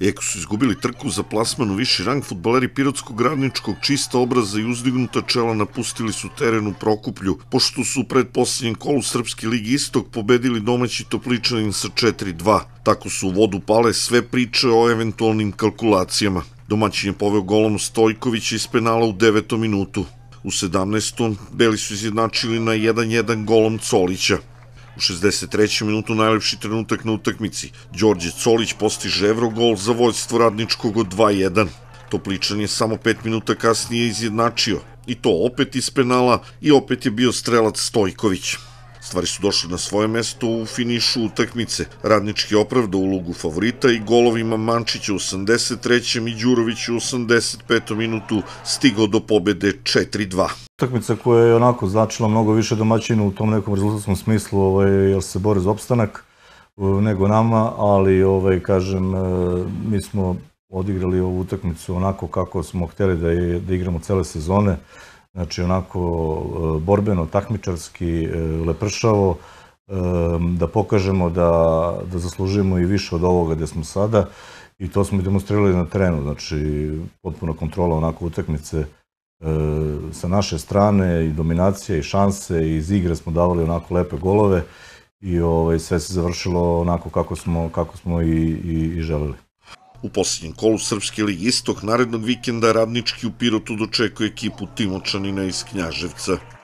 Iako su izgubili trku za plasman u viši rang, futbaleri Pirotskog radničkog čista obraza i uzdignuta čela napustili su teren u Prokuplju, pošto su u predposljednjem kolu Srpske ligi Istok pobedili domaći topličanin sa 4-2. Tako su u vodu pale sve priče o eventualnim kalkulacijama. Domaćin je poveo golom Stojkovića iz penala u devetom minutu. U 17. Beli su izjednačili na 1-1 golom Colića. U 63. minutu najlepši trenutak na utakmici. Đorđe Colić postiže evrogol za vojstvo radničkog od 2-1. Topličan je samo 5 minuta kasnije izjednačio. I to opet iz penala i opet je bio strelac Stojković. Stvari su došle na svoje mesto u finišu utakmice. Radnički opravda ulogu favorita i golovima Mančića u 83. i Đurović u 85. minutu stigao do pobede 4-2. Utakmica koja je onako značila mnogo više domaćinu u tom nekom rezultatskom smislu, ovaj, jer se bore za opstanak e, nego nama, ali ovaj, kažem, e, mi smo odigrali ovu utakmicu onako kako smo hteli da, je, da igramo cele sezone znači onako e, borbeno, takmičarski, e, lepršavo, e, da pokažemo da, da zaslužujemo i više od ovoga gde smo sada i to smo i demonstrirali na terenu, znači potpuno kontrola onako utakmice sa naše strane i dominacija i šanse i iz igre smo davali onako lepe golove i ovaj, sve se završilo onako kako smo, kako smo i, i želeli. U posljednjem kolu Srpske ligi Istok narednog vikenda radnički u Pirotu dočekuje ekipu Timočanina iz Knjaževca.